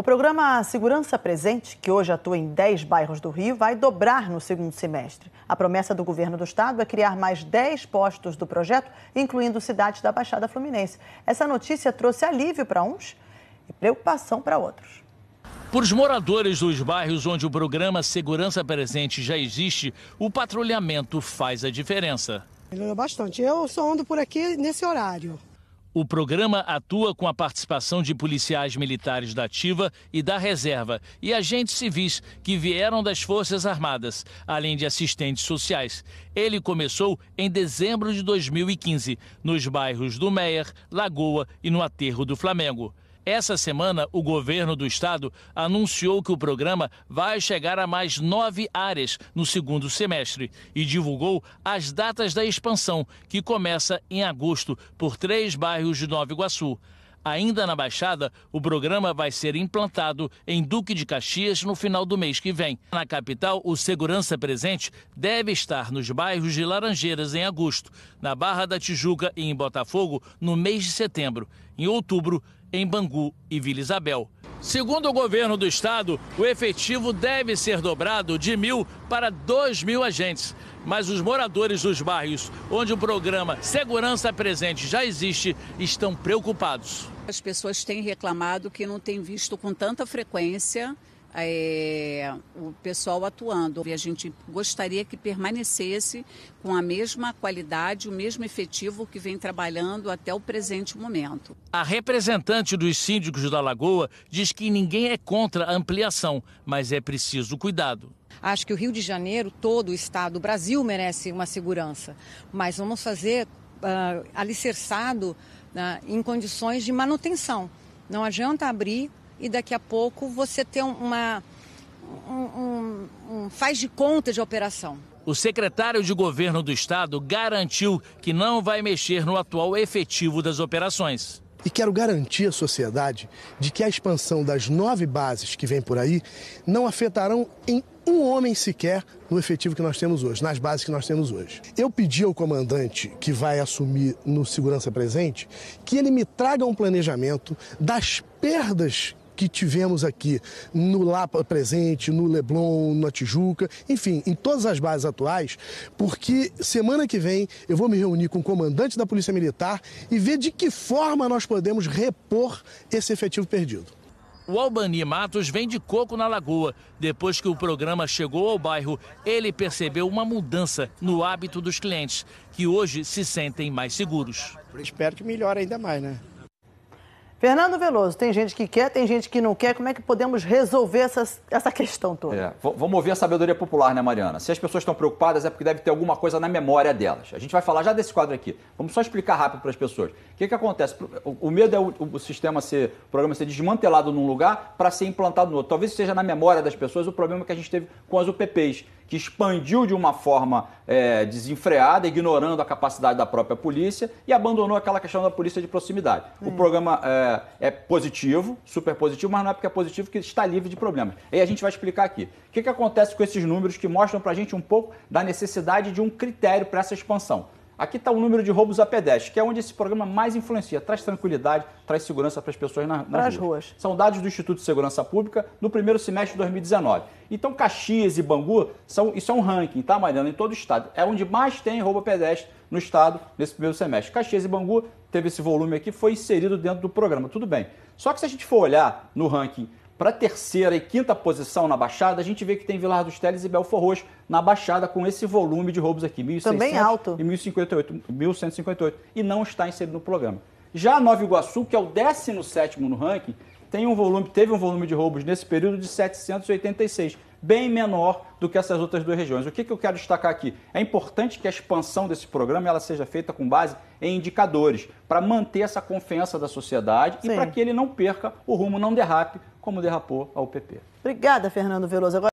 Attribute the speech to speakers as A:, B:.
A: O programa Segurança Presente, que hoje atua em 10 bairros do Rio, vai dobrar no segundo semestre. A promessa do governo do estado é criar mais 10 postos do projeto, incluindo cidades da Baixada Fluminense. Essa notícia trouxe alívio para uns e preocupação para outros.
B: Para os moradores dos bairros onde o programa Segurança Presente já existe, o patrulhamento faz a diferença.
A: Melhorou bastante. Eu só ando por aqui nesse horário.
B: O programa atua com a participação de policiais militares da ativa e da reserva e agentes civis que vieram das Forças Armadas, além de assistentes sociais. Ele começou em dezembro de 2015, nos bairros do Meier, Lagoa e no Aterro do Flamengo. Essa semana, o governo do estado anunciou que o programa vai chegar a mais nove áreas no segundo semestre e divulgou as datas da expansão, que começa em agosto por três bairros de Nova Iguaçu. Ainda na Baixada, o programa vai ser implantado em Duque de Caxias no final do mês que vem. Na capital, o Segurança Presente deve estar nos bairros de Laranjeiras em agosto, na Barra da Tijuca e em Botafogo no mês de setembro. Em outubro, em Bangu e Vila Isabel. Segundo o governo do estado, o efetivo deve ser dobrado de mil para dois mil agentes. Mas os moradores dos bairros onde o programa Segurança Presente já existe estão preocupados. As pessoas têm reclamado que não têm visto com tanta frequência é, o pessoal atuando. E a gente gostaria que permanecesse com a mesma qualidade, o mesmo efetivo que vem trabalhando até o presente momento. A representante dos síndicos da Lagoa diz que ninguém é contra a ampliação, mas é preciso cuidado. Acho que o Rio de Janeiro, todo o estado, o Brasil merece uma segurança, mas vamos fazer uh, alicerçado uh, em condições de manutenção. Não adianta abrir e daqui a pouco você ter uma. Um, um, um faz de conta de operação. O secretário de governo do estado garantiu que não vai mexer no atual efetivo das operações.
A: E quero garantir à sociedade de que a expansão das nove bases que vem por aí não afetarão em um homem sequer no efetivo que nós temos hoje, nas bases que nós temos hoje. Eu pedi ao comandante que vai assumir no Segurança Presente que ele me traga um planejamento das perdas que tivemos aqui no Lapa presente, no Leblon, na Tijuca, enfim, em todas as bases atuais, porque semana que vem eu vou me reunir com o comandante da Polícia Militar e ver de que forma nós podemos repor esse efetivo perdido.
B: O Albani Matos vem de coco na lagoa. Depois que o programa chegou ao bairro, ele percebeu uma mudança no hábito dos clientes, que hoje se sentem mais seguros.
C: Espero
A: que melhore ainda mais, né? Fernando Veloso, tem gente que quer, tem gente que não quer. Como é que podemos resolver essa essa questão toda?
C: É, vamos ouvir a sabedoria popular, né, Mariana? Se as pessoas estão preocupadas é porque deve ter alguma coisa na memória delas. A gente vai falar já desse quadro aqui. Vamos só explicar rápido para as pessoas. O que, que acontece? O medo é o, o sistema ser, o programa ser desmantelado num lugar para ser implantado no outro. Talvez seja na memória das pessoas o problema que a gente teve com as UPPs que expandiu de uma forma é, desenfreada, ignorando a capacidade da própria polícia e abandonou aquela questão da polícia de proximidade. O hum. programa é, é, positivo, super positivo, mas não é porque é positivo que está livre de problemas. E a gente vai explicar aqui. O que, que acontece com esses números que mostram para a gente um pouco da necessidade de um critério para essa expansão? Aqui está o número de roubos a pedestre, que é onde esse programa mais influencia, traz tranquilidade, traz segurança para as pessoas na, nas, ruas. ruas. São dados do Instituto de Segurança Pública no primeiro semestre de 2019. Então, Caxias e Bangu, são, isso é um ranking, tá, Mariana? Em todo o estado. É onde mais tem roubo a pedestre no estado nesse primeiro semestre. Caxias e Bangu teve esse volume aqui, foi inserido dentro do programa, tudo bem. Só que se a gente for olhar no ranking para a terceira e quinta posição na Baixada, a gente vê que tem Vilar dos Teles e Belfor Roxo na Baixada com esse volume de roubos aqui, 1.600 Também alto. e 1.158, e não está inserido no programa. Já Nova Iguaçu, que é o 17º no ranking, tem um volume, teve um volume de roubos nesse período de 786, bem menor do que essas outras duas regiões. O que, que eu quero destacar aqui? É importante que a expansão desse programa ela seja feita com base em indicadores, para manter essa confiança da sociedade Sim. e para que ele não perca o rumo, não derrape, como derrapou a UPP.
A: Obrigada, Fernando Veloso. Agora...